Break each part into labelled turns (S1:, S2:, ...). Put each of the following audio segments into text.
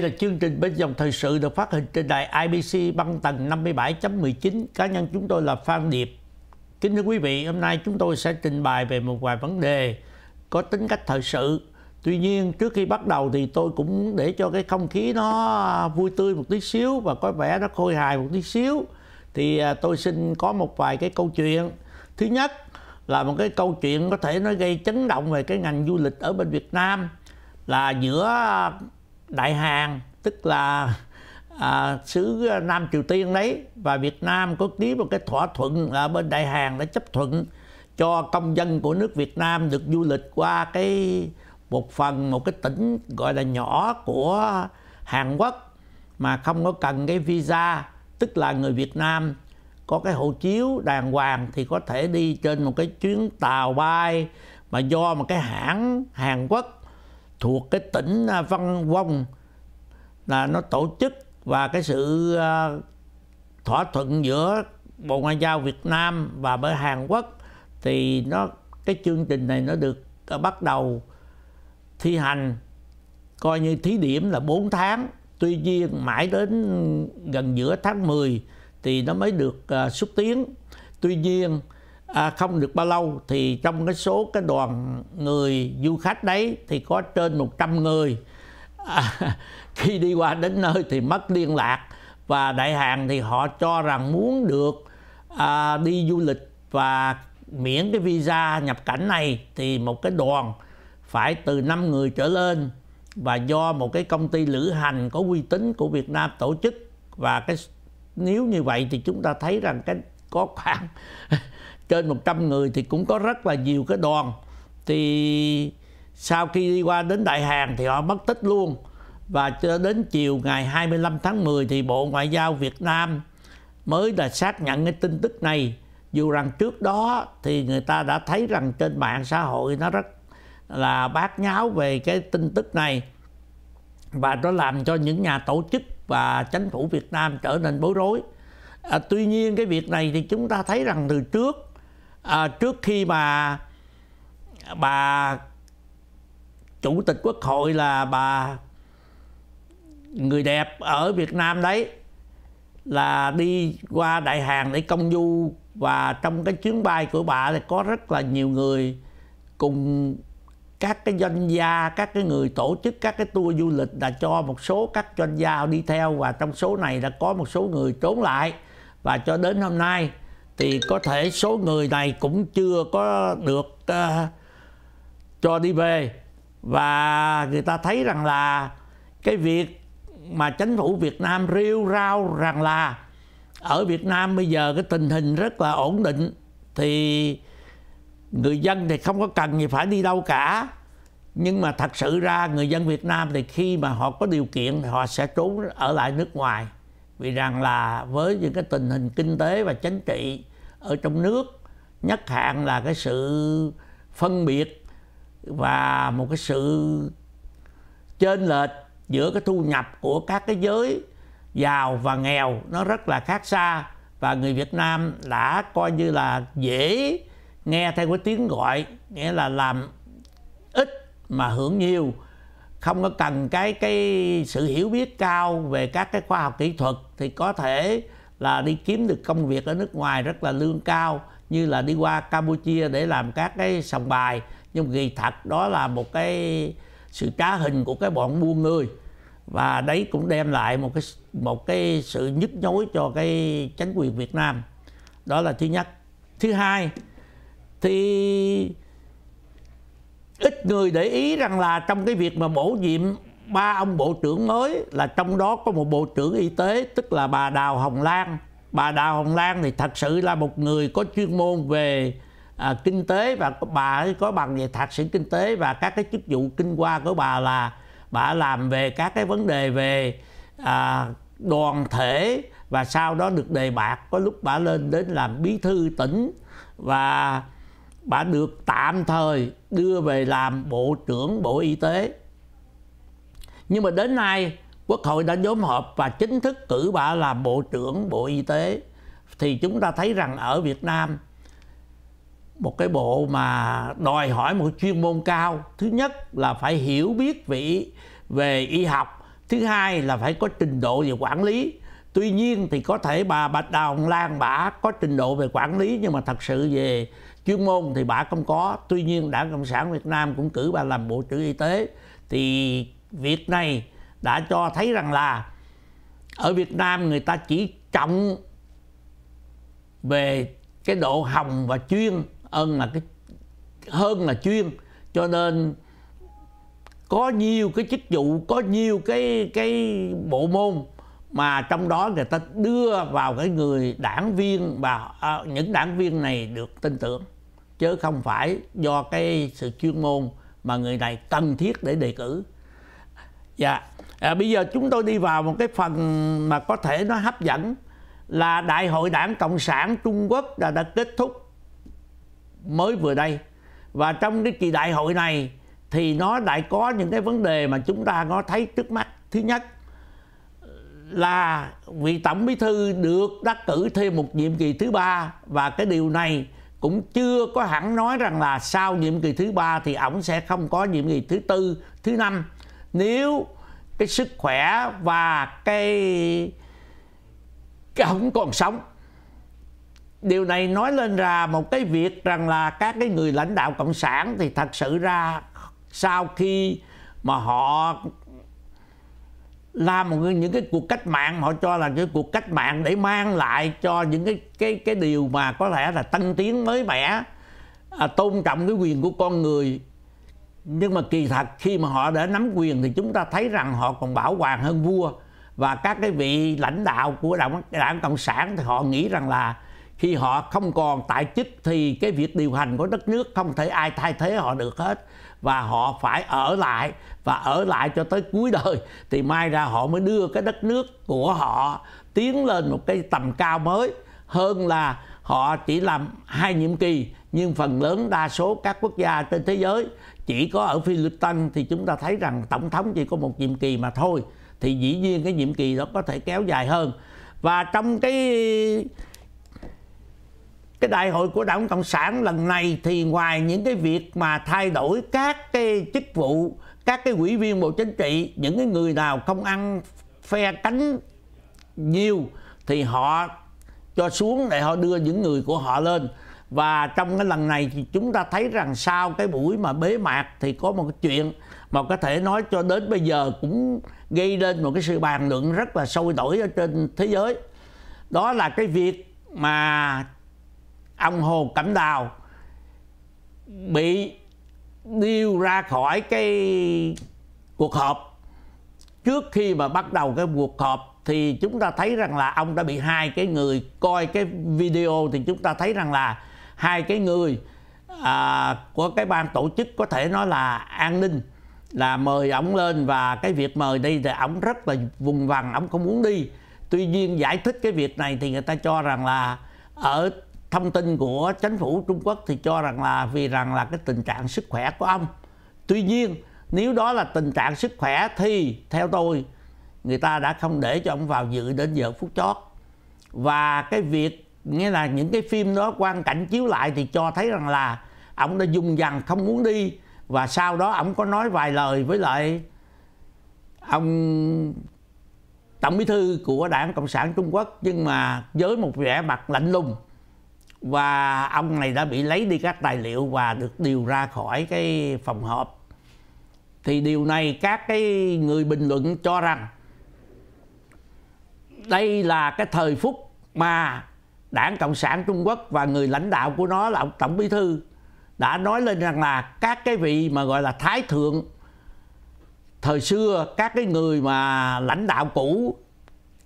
S1: Đây là chương trình bên dòng thời sự được phát hình trên đài IBC băng tầng 57.19. Cá nhân chúng tôi là Phan Điệp. Kính thưa quý vị, hôm nay chúng tôi sẽ trình bày về một vài vấn đề có tính cách thời sự. Tuy nhiên trước khi bắt đầu thì tôi cũng để cho cái không khí nó vui tươi một tí xíu và có vẻ nó khôi hài một tí xíu. Thì à, tôi xin có một vài cái câu chuyện. Thứ nhất là một cái câu chuyện có thể nó gây chấn động về cái ngành du lịch ở bên Việt Nam là giữa đại hàn tức là à, xứ à, nam triều tiên đấy và việt nam có ký một cái thỏa thuận ở bên đại hàn đã chấp thuận cho công dân của nước việt nam được du lịch qua cái một phần một cái tỉnh gọi là nhỏ của hàn quốc mà không có cần cái visa tức là người việt nam có cái hộ chiếu đàng hoàng thì có thể đi trên một cái chuyến tàu bay mà do một cái hãng hàn quốc thuộc cái tỉnh à, Văn Vong là nó tổ chức và cái sự à, thỏa thuận giữa Bộ Ngoại giao Việt Nam và bởi Hàn Quốc thì nó cái chương trình này nó được à, bắt đầu thi hành coi như thí điểm là 4 tháng tuy nhiên mãi đến gần giữa tháng 10 thì nó mới được uh, xúc tiến tuy nhiên à, không được bao lâu thì trong cái số cái đoàn người du khách đấy thì có trên 100 người à, khi đi qua đến nơi thì mất liên lạc và đại hàng thì họ cho rằng muốn được à, đi du lịch và miễn cái visa nhập cảnh này thì một cái đoàn phải từ 5 người trở lên và do một cái công ty lữ hành có uy tín của Việt Nam tổ chức và cái nếu như vậy thì chúng ta thấy rằng cái có khoảng trên 100 người thì cũng có rất là nhiều cái đoàn thì sau khi đi qua đến Đại Hàn thì họ mất tích luôn và cho đến chiều ngày 25 tháng 10 thì Bộ Ngoại giao Việt Nam mới là xác nhận cái tin tức này dù rằng trước đó thì người ta đã thấy rằng trên mạng xã hội nó rất là bát nháo về cái tin tức này và nó làm cho những nhà tổ chức và chính phủ Việt Nam trở nên bối rối à, tuy nhiên cái việc này thì chúng ta thấy rằng từ trước à, trước khi mà bà chủ tịch quốc hội là bà người đẹp ở Việt Nam đấy là đi qua Đại Hàn để công du và trong cái chuyến bay của bà thì có rất là nhiều người cùng các cái doanh gia các cái người tổ chức các cái tour du lịch đã cho một số các doanh gia đi theo và trong số này đã có một số người trốn lại và cho đến hôm nay thì có thể số người này cũng chưa có được uh, cho đi về và người ta thấy rằng là cái việc mà chính phủ Việt Nam rêu rao rằng là ở Việt Nam bây giờ cái tình hình rất là ổn định thì người dân thì không có cần gì phải đi đâu cả nhưng mà thật sự ra người dân Việt Nam thì khi mà họ có điều kiện thì họ sẽ trốn ở lại nước ngoài vì rằng là với những cái tình hình kinh tế và chính trị ở trong nước nhất hạn là cái sự phân biệt và một cái sự chênh lệch giữa cái thu nhập của các cái giới giàu và nghèo nó rất là khác xa và người Việt Nam đã coi như là dễ nghe theo cái tiếng gọi nghĩa là làm ít mà hưởng nhiều không có cần cái cái sự hiểu biết cao về các cái khoa học kỹ thuật thì có thể là đi kiếm được công việc ở nước ngoài rất là lương cao như là đi qua Campuchia để làm các cái sòng bài nhưng kỳ thật đó là một cái sự trá hình của cái bọn buôn người và đấy cũng đem lại một cái một cái sự nhức nhối cho cái chính quyền Việt Nam đó là thứ nhất thứ hai thì ít người để ý rằng là trong cái việc mà bổ nhiệm ba ông bộ trưởng mới là trong đó có một bộ trưởng y tế tức là bà Đào Hồng Lan bà Đào Hồng Lan thì thật sự là một người có chuyên môn về à, kinh tế và bà ấy có bằng về thạc sĩ kinh tế và các cái chức vụ kinh qua của bà là bà làm về các cái vấn đề về à, đoàn thể và sau đó được đề bạt có lúc bà lên đến làm bí thư tỉnh và bà được tạm thời đưa về làm bộ trưởng bộ y tế nhưng mà đến nay quốc hội đã nhóm họp và chính thức cử bà làm bộ trưởng bộ y tế thì chúng ta thấy rằng ở việt nam một cái bộ mà đòi hỏi một chuyên môn cao thứ nhất là phải hiểu biết về về y học thứ hai là phải có trình độ về quản lý tuy nhiên thì có thể bà bạch đào lan bà có trình độ về quản lý nhưng mà thật sự về chuyên môn thì bà không có tuy nhiên đảng cộng sản việt nam cũng cử bà làm bộ trưởng y tế thì việc này đã cho thấy rằng là ở Việt Nam người ta chỉ trọng về cái độ hồng và chuyên hơn là cái hơn là chuyên cho nên có nhiều cái chức vụ có nhiều cái cái bộ môn mà trong đó người ta đưa vào cái người đảng viên và à, những đảng viên này được tin tưởng chứ không phải do cái sự chuyên môn mà người này cần thiết để đề cử dạ à, bây giờ chúng tôi đi vào một cái phần mà có thể nó hấp dẫn là đại hội đảng cộng sản trung quốc đã, đã kết thúc mới vừa đây và trong cái kỳ đại hội này thì nó lại có những cái vấn đề mà chúng ta có thấy trước mắt thứ nhất là vị tổng bí thư được đắc cử thêm một nhiệm kỳ thứ ba và cái điều này cũng chưa có hẳn nói rằng là sau nhiệm kỳ thứ ba thì ổng sẽ không có nhiệm kỳ thứ tư thứ năm nếu cái sức khỏe và cái cái không còn sống điều này nói lên ra một cái việc rằng là các cái người lãnh đạo cộng sản thì thật sự ra sau khi mà họ làm một những cái cuộc cách mạng họ cho là những cuộc cách mạng để mang lại cho những cái cái cái điều mà có lẽ là tăng tiến mới mẻ à, tôn trọng cái quyền của con người nhưng mà kỳ thật khi mà họ đã nắm quyền thì chúng ta thấy rằng họ còn bảo hoàng hơn vua và các cái vị lãnh đạo của đảng đảng cộng sản thì họ nghĩ rằng là khi họ không còn tại chức thì cái việc điều hành của đất nước không thể ai thay thế họ được hết và họ phải ở lại và ở lại cho tới cuối đời thì mai ra họ mới đưa cái đất nước của họ tiến lên một cái tầm cao mới hơn là họ chỉ làm hai nhiệm kỳ nhưng phần lớn đa số các quốc gia trên thế giới chỉ có ở Philippines thì chúng ta thấy rằng tổng thống chỉ có một nhiệm kỳ mà thôi thì dĩ nhiên cái nhiệm kỳ đó có thể kéo dài hơn và trong cái cái đại hội của đảng cộng sản lần này thì ngoài những cái việc mà thay đổi các cái chức vụ các cái ủy viên bộ chính trị những cái người nào không ăn phe cánh nhiều thì họ cho xuống để họ đưa những người của họ lên và trong cái lần này thì chúng ta thấy rằng sau cái buổi mà bế mạc thì có một cái chuyện mà có thể nói cho đến bây giờ cũng gây lên một cái sự bàn luận rất là sôi nổi ở trên thế giới đó là cái việc mà ông Hồ Cẩm Đào bị điêu ra khỏi cái cuộc họp trước khi mà bắt đầu cái cuộc họp thì chúng ta thấy rằng là ông đã bị hai cái người coi cái video thì chúng ta thấy rằng là hai cái người à, của cái ban tổ chức có thể nói là an ninh là mời ổng lên và cái việc mời đi thì ổng rất là vùng vằng ổng không muốn đi tuy nhiên giải thích cái việc này thì người ta cho rằng là ở thông tin của chính phủ Trung Quốc thì cho rằng là vì rằng là cái tình trạng sức khỏe của ông tuy nhiên nếu đó là tình trạng sức khỏe thì theo tôi người ta đã không để cho ông vào dự đến giờ phút chót và cái việc nghĩa là những cái phim đó quan cảnh chiếu lại thì cho thấy rằng là ông đã dùng dằn không muốn đi và sau đó ông có nói vài lời với lại ông tổng bí thư của đảng cộng sản trung quốc nhưng mà với một vẻ mặt lạnh lùng và ông này đã bị lấy đi các tài liệu và được điều ra khỏi cái phòng họp thì điều này các cái người bình luận cho rằng đây là cái thời phút mà Đảng Cộng sản Trung Quốc và người lãnh đạo của nó là ông Tổng Bí Thư đã nói lên rằng là các cái vị mà gọi là thái thượng thời xưa các cái người mà lãnh đạo cũ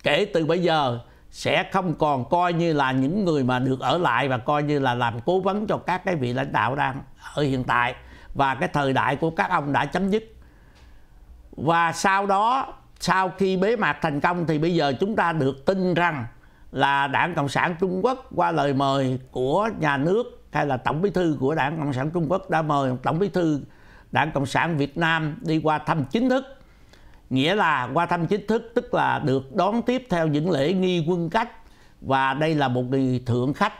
S1: kể từ bây giờ sẽ không còn coi như là những người mà được ở lại và coi như là làm cố vấn cho các cái vị lãnh đạo đang ở hiện tại và cái thời đại của các ông đã chấm dứt và sau đó sau khi bế mạc thành công thì bây giờ chúng ta được tin rằng là Đảng Cộng sản Trung Quốc qua lời mời của nhà nước hay là Tổng Bí thư của Đảng Cộng sản Trung Quốc đã mời Tổng Bí thư Đảng Cộng sản Việt Nam đi qua thăm chính thức. Nghĩa là qua thăm chính thức tức là được đón tiếp theo những lễ nghi quân cách và đây là một người thượng khách.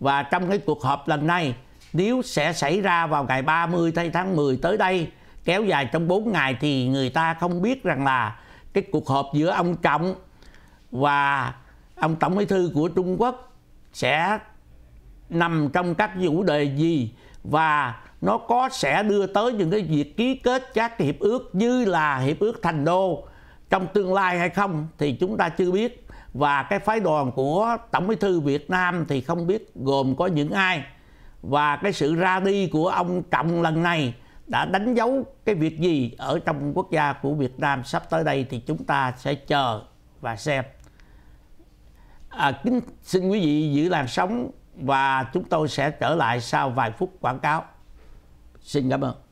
S1: Và trong cái cuộc họp lần này nếu sẽ xảy ra vào ngày 30 tây tháng 10 tới đây kéo dài trong 4 ngày thì người ta không biết rằng là cái cuộc họp giữa ông Trọng và ông tổng bí thư của Trung Quốc sẽ nằm trong các chủ đề gì và nó có sẽ đưa tới những cái việc ký kết các hiệp ước như là hiệp ước thành đô trong tương lai hay không thì chúng ta chưa biết và cái phái đoàn của tổng bí thư Việt Nam thì không biết gồm có những ai và cái sự ra đi của ông Trọng lần này đã đánh dấu cái việc gì ở trong quốc gia của Việt Nam sắp tới đây thì chúng ta sẽ chờ và xem à, kính xin quý vị giữ làn sóng và chúng tôi sẽ trở lại sau vài phút quảng cáo xin cảm ơn